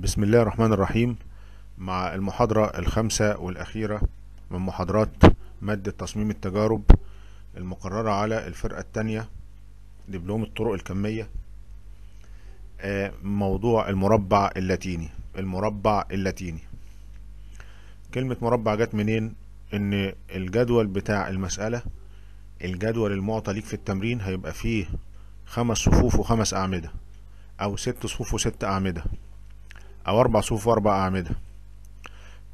بسم الله الرحمن الرحيم مع المحاضرة الخامسة والأخيرة من محاضرات مادة تصميم التجارب المقررة على الفرقة التانية دبلوم الطرق الكمية آه، موضوع المربع اللاتيني المربع اللاتيني كلمة مربع جت منين ان الجدول بتاع المسألة الجدول المعطى ليك في التمرين هيبقى فيه خمس صفوف وخمس أعمدة أو ست صفوف وست أعمدة او اربع صفوف واربع اعمدة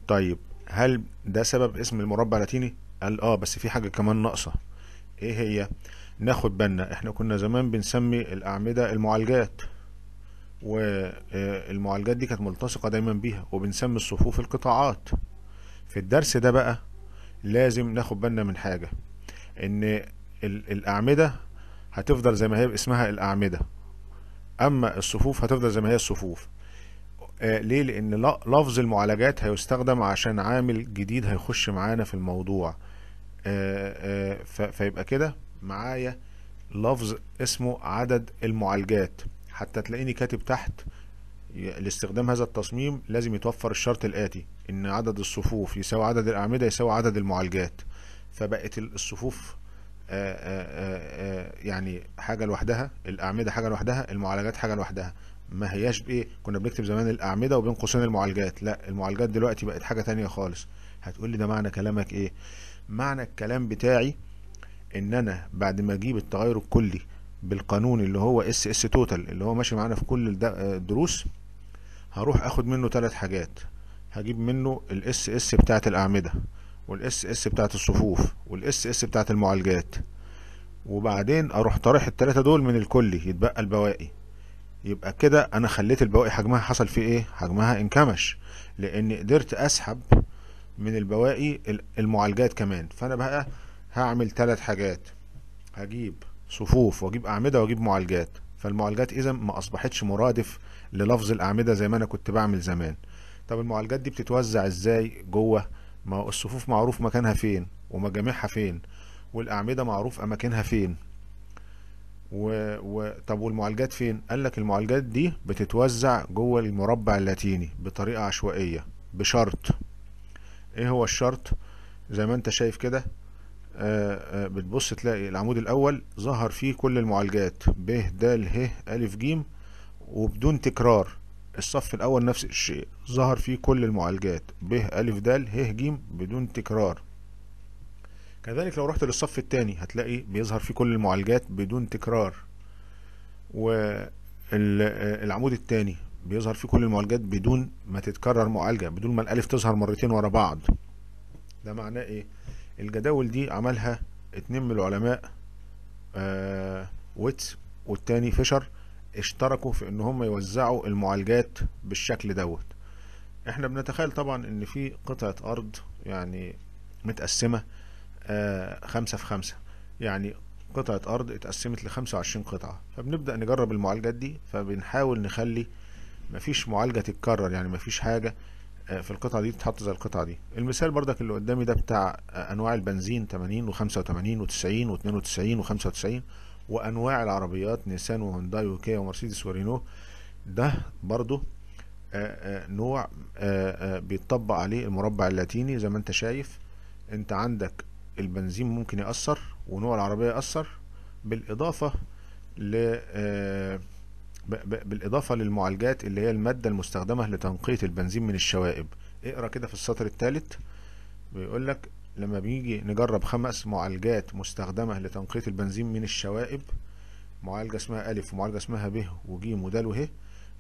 طيب هل ده سبب اسم المربع لاتيني قال اه بس في حاجة كمان ناقصة ايه هي ناخد بالنا احنا كنا زمان بنسمي الاعمدة المعالجات والمعالجات آه، دي كانت ملتصقة دايما بيها وبنسمي الصفوف القطاعات في الدرس ده بقى لازم ناخد بالنا من حاجة ان الاعمدة هتفضل زي ما هي اسمها الاعمدة اما الصفوف هتفضل زي ما هي الصفوف آه، ليه لان لفظ المعالجات هيستخدم عشان عامل جديد هيخش معانا في الموضوع آه، آه، فيبقى كده معايا لفظ اسمه عدد المعالجات حتى تلاقيني كاتب تحت لاستخدام هذا التصميم لازم يتوفر الشرط الآتي إن عدد الصفوف يساوي عدد الأعمدة يساوي عدد المعالجات فبقت الصفوف آآ آآ يعني حاجة لوحدها الأعمدة حاجة لوحدها المعالجات حاجة لوحدها ما هياش بايه كنا بنكتب زمان الاعمده وبين قوسين المعالجات لا المعالجات دلوقتي بقت حاجه تانية خالص هتقول لي ده معنى كلامك ايه معنى الكلام بتاعي ان انا بعد ما اجيب التغير الكلي بالقانون اللي هو اس اس توتال اللي هو ماشي معانا في كل الدروس هروح اخد منه ثلاث حاجات هجيب منه الاس اس بتاعه الاعمده والاس اس بتاعه الصفوف والاس اس بتاعه المعالجات وبعدين اروح طرح الثلاثه دول من الكلي يتبقى البواقي يبقى كده انا خليت البواقي حجمها حصل فيه ايه حجمها انكمش لان قدرت اسحب من البواقي المعالجات كمان فانا بقى هعمل ثلاث حاجات هجيب صفوف واجيب اعمده واجيب معالجات فالمعالجات اذا ما اصبحتش مرادف للفظ الاعمده زي ما انا كنت بعمل زمان طب المعالجات دي بتتوزع ازاي جوه ما الصفوف معروف مكانها فين ومجاميعها فين والاعمده معروف اماكنها فين و... و... طب والمعالجات فين قال لك المعالجات دي بتتوزع جوه المربع اللاتيني بطريقة عشوائية بشرط ايه هو الشرط زي ما انت شايف كده آه، آه، بتبص تلاقي العمود الاول ظهر فيه كل المعالجات ب د ه ا ج وبدون تكرار الصف الاول نفس الشيء ظهر فيه كل المعالجات ب ا د ه ج بدون تكرار كذلك لو رحت للصف الثاني هتلاقي بيظهر فيه كل المعالجات بدون تكرار والعمود الثاني بيظهر فيه كل المعالجات بدون ما تتكرر معالجة بدون ما الألف تظهر مرتين ورا بعض ده معناه إيه؟ الجداول دي عملها اتنين من العلماء آه ويتس والتاني فيشر اشتركوا في ان هم يوزعوا المعالجات بالشكل دوت احنا بنتخيل طبعا ان في قطعة ارض يعني متقسمة آه، خمسة في خمسة يعني قطعة أرض اتقسمت لخمسة وعشرين قطعة فبنبدأ نجرب المعالجات دي فبنحاول نخلي مفيش معالجة تتكرر يعني مفيش حاجة آه، في القطعة دي تتحط زي القطعة دي المثال بردك اللي قدامي ده بتاع آه، أنواع البنزين 80 و85 و90 و92 و95 وأنواع العربيات نيسان وهونداي وكيا ومرسيدس ورينو ده برضو نوع بيتطبق عليه المربع اللاتيني زي ما انت شايف انت عندك البنزين ممكن يأثر ونوع العربية يأثر بالإضافة ل آه، بالإضافة للمعالجات اللي هي المادة المستخدمة لتنقية البنزين من الشوائب اقرأ كده في السطر الثالث بيقول لك لما بيجي نجرب خمس معالجات مستخدمة لتنقية البنزين من الشوائب معالجة اسمها أ ومعالجة اسمها ب وج ودال وه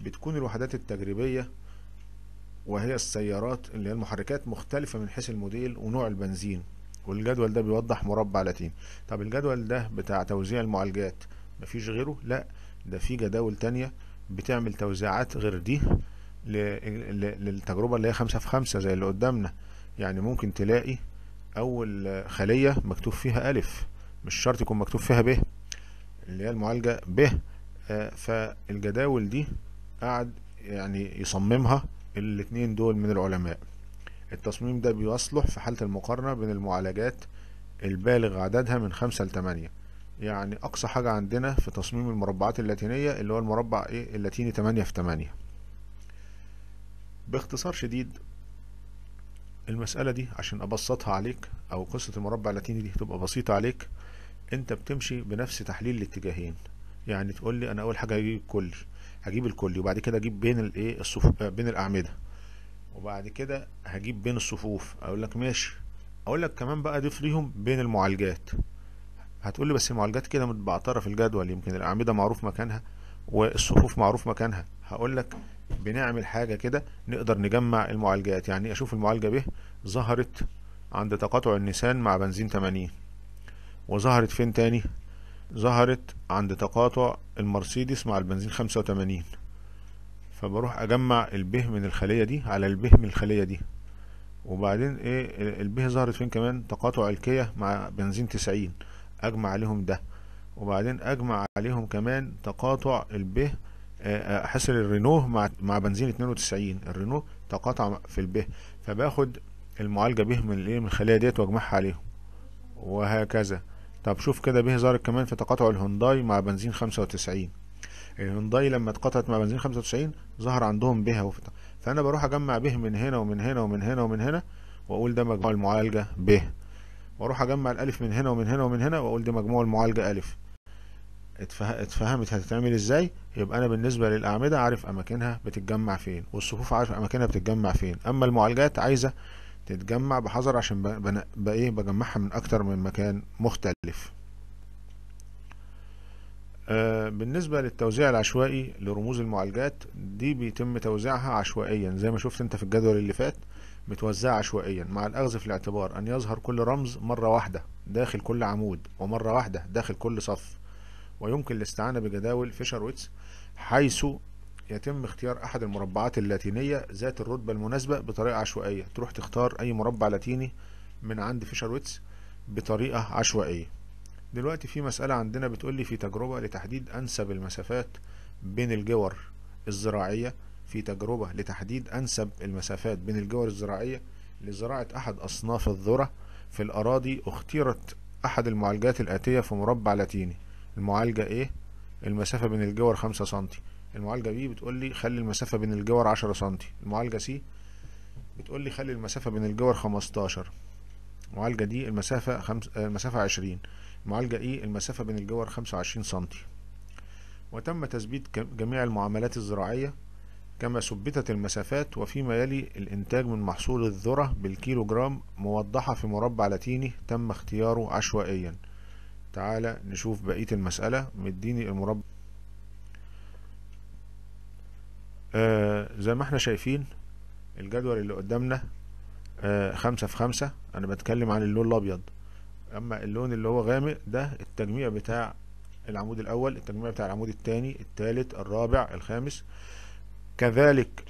بتكون الوحدات التجريبية وهي السيارات اللي هي المحركات مختلفة من حيث الموديل ونوع البنزين والجدول ده بيوضح مربع لاتين طب الجدول ده بتاع توزيع المعالجات مفيش غيره لا ده في جداول تانية بتعمل توزيعات غير دي للتجربة اللي هي خمسة في خمسة زي اللي قدامنا يعني ممكن تلاقي أول خلية مكتوب فيها ألف مش شرط يكون مكتوب فيها ب اللي هي المعالجة ب آه، فالجداول دي قعد يعني يصممها الاتنين دول من العلماء التصميم ده بيصلح في حالة المقارنة بين المعالجات البالغ عددها من خمسة لتمانية يعني أقصى حاجة عندنا في تصميم المربعات اللاتينية اللي هو المربع إيه اللاتيني تمانية في تمانية باختصار شديد المسألة دي عشان أبسطها عليك أو قصة المربع اللاتيني دي تبقى بسيطة عليك أنت بتمشي بنفس تحليل الاتجاهين يعني تقول لي أنا أول حاجة هجيب الكلي هجيب الكلي وبعد كده أجيب بين الإيه بين الأعمدة وبعد كده هجيب بين الصفوف اقول لك ماشي اقول لك كمان بقى ضيف ليهم بين المعالجات هتقول لي بس المعالجات كده متبعتره في الجدول يمكن الاعمده معروف مكانها والصفوف معروف مكانها هقول لك بنعمل حاجه كده نقدر نجمع المعالجات يعني اشوف المعالجه ب ظهرت عند تقاطع النسان مع بنزين 80 وظهرت فين تاني ظهرت عند تقاطع المرسيدس مع البنزين 85 فبروح اجمع البه من الخليه دي على البه من الخليه دي وبعدين ايه البه ظهرت فين كمان تقاطع الكيه مع بنزين 90 اجمع عليهم ده وبعدين اجمع عليهم كمان تقاطع البه آه، آه، حصل الرينو مع مع بنزين 92 الرينو تقاطع في البه فباخد المعالجه به من الايه من الخليه ديت واجمعها عليهم وهكذا طب شوف كده به ظهرت كمان في تقاطع الهونداي مع بنزين 95 الهونداي لما اتقطعت مع بنزين 95 ظهر عندهم بها وفتح فانا بروح اجمع به من هنا ومن هنا ومن هنا ومن هنا واقول ده مجموع المعالجه ب واروح اجمع الالف من هنا ومن هنا ومن هنا واقول دي مجموع المعالجه الف اتفهمت هتتعمل ازاي يبقى انا بالنسبه للاعمده عارف اماكنها بتتجمع فين والصفوف عارف اماكنها بتتجمع فين اما المعالجات عايزه تتجمع بحذر عشان بقى ايه بجمعها من اكتر من مكان مختلف آه، بالنسبة للتوزيع العشوائي لرموز المعالجات دي بيتم توزيعها عشوائيا زي ما شفت انت في الجدول اللي فات متوزعة عشوائيا مع الأخذ في الاعتبار أن يظهر كل رمز مرة واحدة داخل كل عمود ومرة واحدة داخل كل صف ويمكن الاستعانة بجداول فيشرويتس حيث يتم اختيار أحد المربعات اللاتينية ذات الرتبة المناسبة بطريقة عشوائية تروح تختار أي مربع لاتيني من عند فيشرويتس بطريقة عشوائية دلوقتي في مسألة عندنا بتقول لي في تجربة لتحديد أنسب المسافات بين الجور الزراعية في تجربة لتحديد أنسب المسافات بين الجور الزراعية لزراعة أحد أصناف الذرة في الأراضي اختيرت أحد المعالجات الآتية في مربع لاتيني المعالجة إيه؟ المسافة بين الجور خمسة سنتي المعالجة بي بتقول لي خلي المسافة بين الجور عشرة سنتي المعالجة سي بتقول لي خلي المسافة بين الجور خمستاشر المعالجة دي المسافة خمس... المسافة عشرين معالجة E المسافة بين الجوهر 25 سم وتم تثبيت جميع المعاملات الزراعية كما ثبتت المسافات وفيما يلي الإنتاج من محصول الذرة بالكيلو جرام موضحة في مربع لاتيني تم اختياره عشوائيا تعالى نشوف بقية المسألة مديني المربع آه زي ما احنا شايفين الجدول اللي قدامنا آه خمسة في خمسة أنا بتكلم عن اللون الأبيض اما اللون اللي هو غامق ده التجميع بتاع العمود الاول التجميع بتاع العمود الثاني الثالث الرابع الخامس كذلك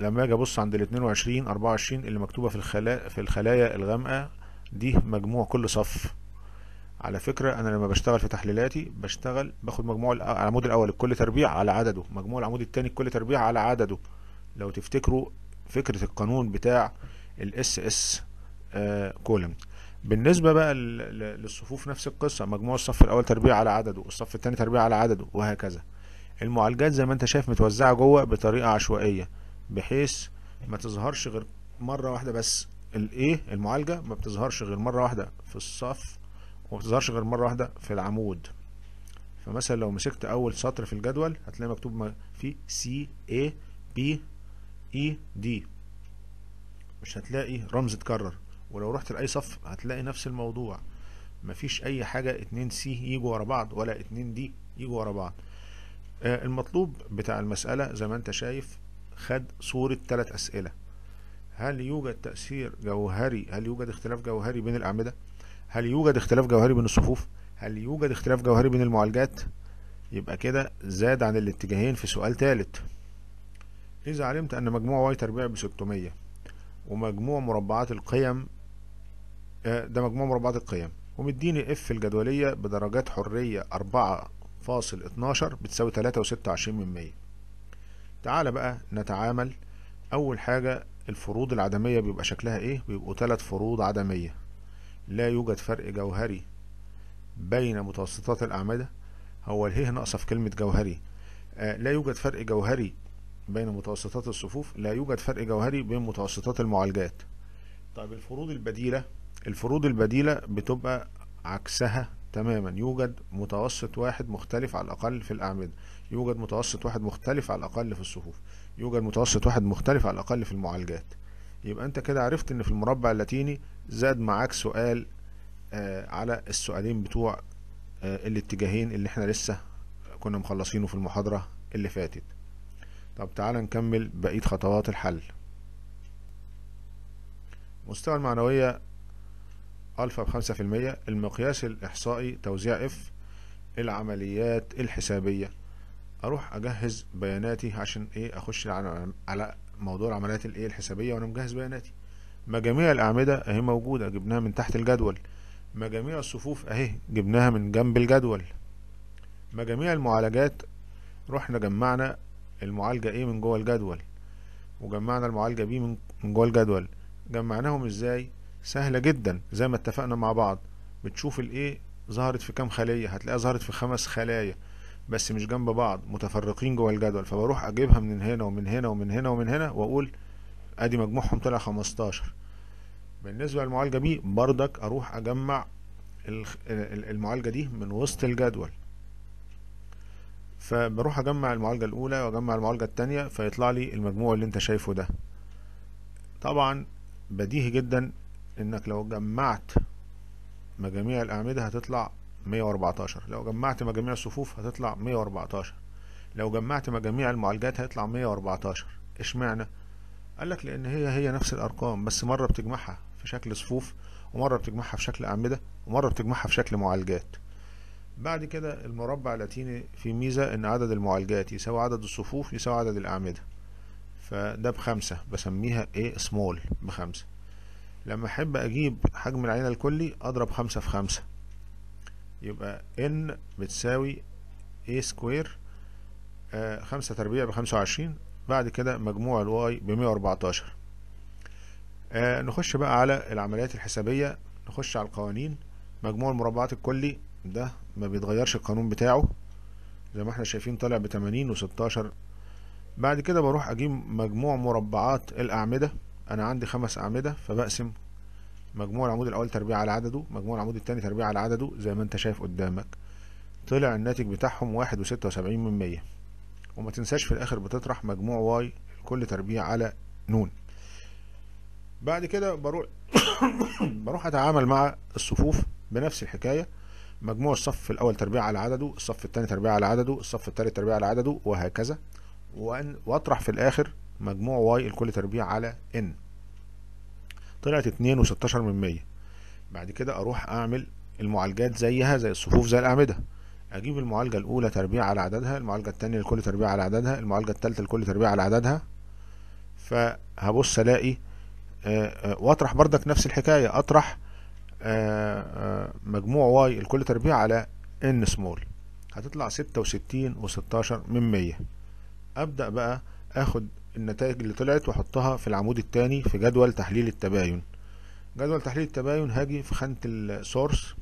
لما اجي ابص عند ال 22 24 اللي مكتوبه في الخلا في الخلايا الغامقه دي مجموع كل صف على فكره انا لما بشتغل في تحليلاتي بشتغل باخد مجموع العمود الاول لكل تربيع على عدده مجموع العمود الثاني لكل تربيع على عدده لو تفتكروا فكره القانون بتاع الاس اس كولمن بالنسبة بقى للصفوف نفس القصة مجموع الصف الأول تربيع على عدده والصف التاني تربيع على عدده وهكذا المعالجات زي ما انت شايف متوزعة جوه بطريقة عشوائية بحيث ما تظهرش غير مرة واحدة بس الايه المعالجة ما بتظهرش غير مرة واحدة في الصف وما بتظهرش غير مرة واحدة في العمود فمثلا لو مسكت أول سطر في الجدول هتلاقي مكتوب فيه سي A B E D مش هتلاقي رمز اتكرر ولو رحت لأي صف هتلاقي نفس الموضوع مفيش أي حاجة اتنين سي يجوا ورا بعض ولا اتنين دي يجوا ورا بعض آه، المطلوب بتاع المسألة زي ما انت شايف خد صورة ثلاث أسئلة هل يوجد تأثير جوهري هل يوجد اختلاف جوهري بين الأعمدة هل يوجد اختلاف جوهري بين الصفوف هل يوجد اختلاف جوهري بين المعالجات يبقى كده زاد عن الاتجاهين في سؤال تالت إذا علمت أن مجموع واي تربيع ب 600 ومجموع مربعات القيم آه، ده مجموع مربعات القيم ومديني اف الجدولية بدرجات حرية أربعة فاصل اتناشر بتساوي تلاتة وستة وعشرين من مية تعالى بقى نتعامل أول حاجة الفروض العدمية بيبقى شكلها ايه بيبقوا تلات فروض عدمية لا يوجد فرق جوهري بين متوسطات الأعمدة هو اله ناقصة في كلمة جوهري آه لا يوجد فرق جوهري بين متوسطات الصفوف لا يوجد فرق جوهري بين متوسطات المعالجات طيب الفروض البديلة الفروض البديلة بتبقى عكسها تماما يوجد متوسط واحد مختلف على الأقل في الأعمدة يوجد متوسط واحد مختلف على الأقل في الصفوف يوجد متوسط واحد مختلف على الأقل في المعالجات يبقى أنت كده عرفت إن في المربع اللاتيني زاد معاك سؤال آه على السؤالين بتوع آه الاتجاهين اللي احنا لسه كنا مخلصينه في المحاضرة اللي فاتت طب تعالى نكمل بقية خطوات الحل مستوى المعنوية ألفا بخمسة في المية المقياس الإحصائي توزيع اف العمليات الحسابية أروح أجهز بياناتي عشان إيه أخش على موضوع العمليات الإيه الحسابية وأنا مجهز بياناتي مجاميع الأعمدة أهي موجودة جبناها من تحت الجدول مجاميع الصفوف أهي جبناها من جنب الجدول مجاميع المعالجات رحنا جمعنا المعالجة ايه من جوه الجدول وجمعنا المعالجة بيه من جوه الجدول جمعناهم ازاي سهلة جدا زي ما اتفقنا مع بعض بتشوف الايه ظهرت في كام خلية هتلاقيها ظهرت في خمس خلايا بس مش جنب بعض متفرقين جوه الجدول فبروح اجيبها من هنا ومن هنا ومن هنا ومن هنا واقول ادي مجموعهم طلع 15 بالنسبة للمعالجة بي بردك اروح اجمع المعالجة دي من وسط الجدول فبروح اجمع المعالجة الاولى واجمع المعالجة التانية فيطلع لي المجموع اللي انت شايفه ده طبعا بديهي جدا انك لو جمعت مجاميع الاعمده هتطلع 114 لو جمعت مجاميع الصفوف هتطلع 114 لو جمعت مجاميع المعالجات هيطلع 114 اشمعنى قال لك لان هي هي نفس الارقام بس مره بتجمعها في شكل صفوف ومره بتجمعها في شكل اعمده ومره بتجمعها في شكل معالجات بعد كده المربع اللاتيني في ميزه ان عدد المعالجات يساوي عدد الصفوف يساوي عدد الاعمده فده بخمسة بسميها ايه سمول بخمسة لما احب اجيب حجم العينة الكلي اضرب خمسة في خمسة يبقى n بتساوي a سكوير آه، خمسة تربيع بخمسة وعشرين بعد كده مجموع الواي بمية واربعتاشر آه، نخش بقى على العمليات الحسابية نخش على القوانين مجموع المربعات الكلي ده ما بيتغيرش القانون بتاعه زي ما احنا شايفين طالع بتمانين وستاشر بعد كده بروح اجيب مجموع مربعات الاعمده انا عندي خمس اعمده فبقسم مجموع العمود الاول تربيع على عدده مجموع العمود الثاني تربيع على عدده زي ما انت شايف قدامك طلع الناتج بتاعهم واحد وستة وسبعين من مية وما تنساش في الاخر بتطرح مجموع واي كل تربيع على نون بعد كده بروح بروح اتعامل مع الصفوف بنفس الحكايه مجموع الصف الاول تربيع على عدده الصف الثاني تربيع على عدده الصف الثالث تربيع على عدده وهكذا وان واطرح في الاخر مجموع واي الكل تربيع على ان طلعت اتنين وستاشر من مية بعد كده اروح اعمل المعالجات زيها زي الصفوف زي الاعمده اجيب المعالجه الاولى تربيع على عددها المعالجه التانية الكل تربيع على عددها المعالجه التالتة الكل تربيع على عددها فهبص الاقي آه، آه، واطرح بردك نفس الحكايه اطرح آه، مجموع واي الكل تربيع على ان سمول هتطلع ستة وستين وستاشر من مية ابدا بقى اخد النتائج اللي طلعت واحطها في العمود الثاني في جدول تحليل التباين جدول تحليل التباين هاجي في خانة السورس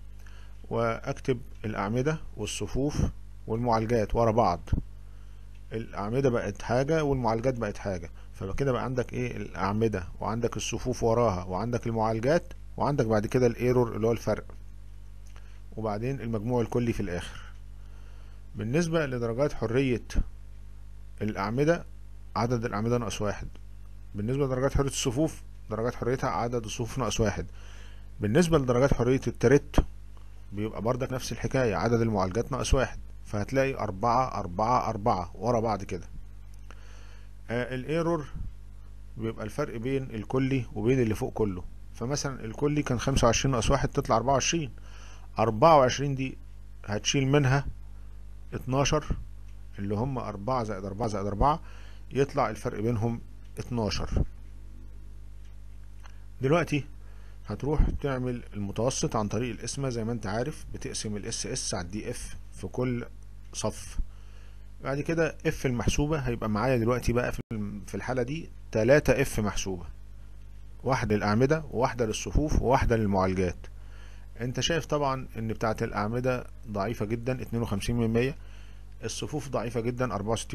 واكتب الاعمدة والصفوف والمعالجات ورا بعض الاعمدة بقت حاجة والمعالجات بقت حاجة فكده بقى عندك ايه الاعمدة وعندك الصفوف وراها وعندك المعالجات وعندك بعد كده الايرور اللي هو الفرق وبعدين المجموع الكلي في الاخر بالنسبة لدرجات حرية الاعمدة عدد الأعمدة ناقص واحد بالنسبة لدرجات حرية الصفوف درجات حريتها عدد الصفوف ناقص واحد بالنسبة لدرجات حرية التريت بيبقى بردك نفس الحكاية عدد المعالجات ناقص واحد فهتلاقي أربعة أربعة أربعة ورا بعض كده آه الايرور بيبقى الفرق بين الكلي وبين اللي فوق كله فمثلا الكلي كان خمسة وعشرين ناقص واحد تطلع أربعة وعشرين أربعة وعشرين دي هتشيل منها اتناشر اللي هم أربعة زائد أربعة زائد أربعة يطلع الفرق بينهم 12 دلوقتي هتروح تعمل المتوسط عن طريق القسمة زي ما انت عارف بتقسم الاس اس على الدي اف في كل صف بعد كده اف المحسوبة هيبقى معايا دلوقتي بقى في الحالة دي تلاتة اف محسوبة واحدة للأعمدة وواحدة للصفوف وواحدة للمعالجات انت شايف طبعا ان بتاعة الأعمدة ضعيفة جدا 52% الصفوف ضعيفة جدا 64%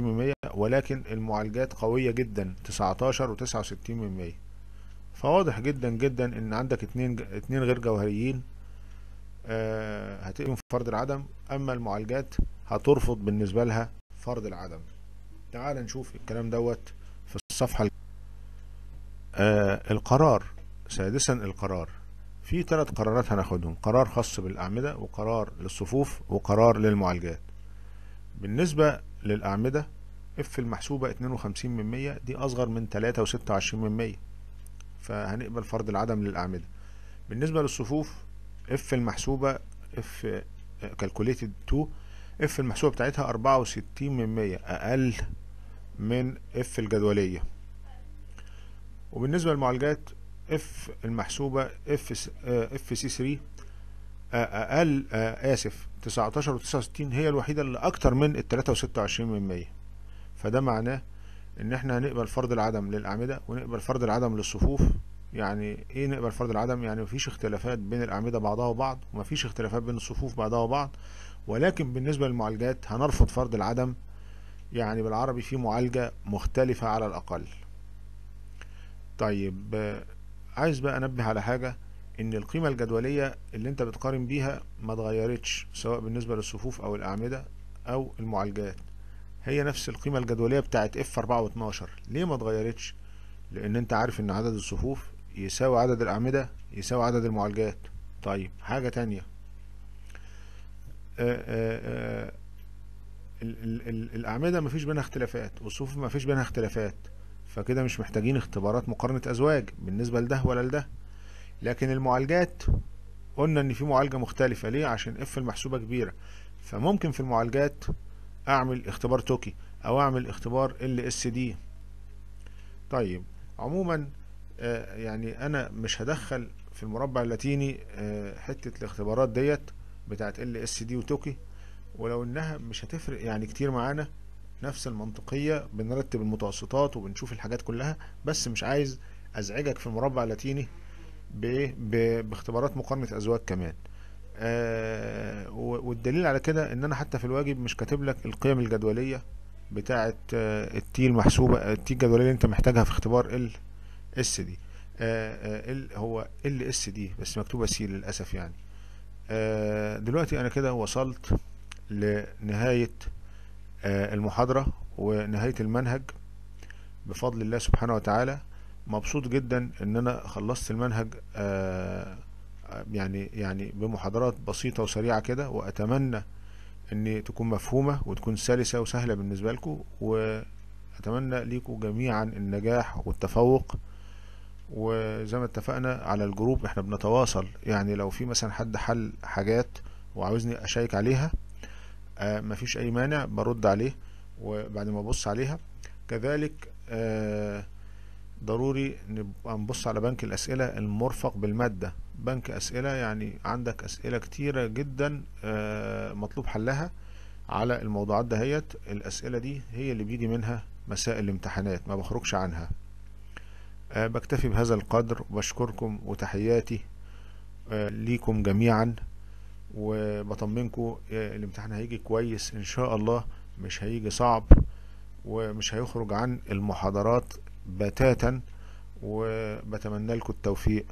ولكن المعالجات قوية جدا 19 و69% فواضح جدا جدا ان عندك اتنين اتنين غير جوهريين آه هتقيم فرض العدم اما المعالجات هترفض بالنسبة لها فرض العدم تعال نشوف الكلام دوت في الصفحة آه القرار سادسا القرار في ثلاث قرارات هناخدهم قرار خاص بالأعمدة وقرار للصفوف وقرار للمعالجات بالنسبة للأعمدة اف المحسوبة 52% من 100 دي أصغر من 3.26 من 100 فهنقبل فرض العدم للأعمدة بالنسبة للصفوف اف المحسوبة اف كالكوليتد 2 اف المحسوبة بتاعتها 64 من 100 أقل من اف الجدولية وبالنسبة للمعالجات اف المحسوبة اف اف سي 3 اقل آه، اسف 19 و69 هي الوحيده اللي اكتر من ال 23 من 100 فده معناه ان احنا هنقبل فرض العدم للاعمده ونقبل فرض العدم للصفوف يعني ايه نقبل فرض العدم يعني مفيش اختلافات بين الاعمده بعضها وبعض ومفيش اختلافات بين الصفوف بعضها وبعض ولكن بالنسبه للمعالجات هنرفض فرض العدم يعني بالعربي في معالجه مختلفه على الاقل طيب آه، عايز بقى انبه على حاجه ان القيمة الجدولية اللي انت بتقارن بيها ما تغيرتش سواء بالنسبة للصفوف او الاعمدة او المعالجات هي نفس القيمة الجدولية بتاعت اف اربعة واتناشر ليه ما تغيرتش لان انت عارف ان عدد الصفوف يساوي عدد الاعمدة يساوي عدد المعالجات طيب حاجة تانية آآ آه، آه، آه، الاعمدة مفيش بينها اختلافات والصفوف مفيش بينها اختلافات فكده مش محتاجين اختبارات مقارنة ازواج بالنسبة لده ولا لده لكن المعالجات قلنا ان في معالجه مختلفه ليه عشان اف المحسوبه كبيره فممكن في المعالجات اعمل اختبار توكي او اعمل اختبار ال اس دي طيب عموما آه يعني انا مش هدخل في المربع اللاتيني آه حته الاختبارات ديت بتاعت ال اس دي وتوكي ولو انها مش هتفرق يعني كتير معانا نفس المنطقيه بنرتب المتوسطات وبنشوف الحاجات كلها بس مش عايز ازعجك في المربع اللاتيني بايه باختبارات مقارنه ازواج كمان آه والدليل على كده ان انا حتى في الواجب مش كاتب لك القيم الجدوليه بتاعه آه، التي المحسوبه التي الجدوليه اللي انت محتاجها في اختبار ال اس دي آه, آه، ال هو ال اس دي بس مكتوبه سي للاسف يعني آه، دلوقتي انا كده وصلت لنهايه المحاضره ونهايه المنهج بفضل الله سبحانه وتعالى مبسوط جدا ان انا خلصت المنهج آه، يعني يعني بمحاضرات بسيطة وسريعة كده واتمنى ان تكون مفهومة وتكون سلسة وسهلة بالنسبة لكم واتمنى لكم جميعا النجاح والتفوق وزي ما اتفقنا على الجروب احنا بنتواصل يعني لو في مثلا حد حل حاجات وعاوزني اشيك عليها آه، مفيش اي مانع برد عليه وبعد ما ابص عليها كذلك آه ضروري نبقى نبص على بنك الأسئلة المرفق بالمادة بنك أسئلة يعني عندك أسئلة كتيرة جدا آه، مطلوب حلها على الموضوعات دهيت الأسئلة دي هي اللي بيجي منها مسائل الامتحانات ما بخرجش عنها آه، بكتفي بهذا القدر وبشكركم وتحياتي آه، ليكم جميعا وبطمنكم الامتحان هيجي كويس إن شاء الله مش هيجي صعب ومش هيخرج عن المحاضرات بتاتا وبتمنى لكم التوفيق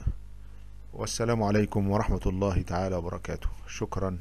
والسلام عليكم ورحمة الله تعالى وبركاته شكرا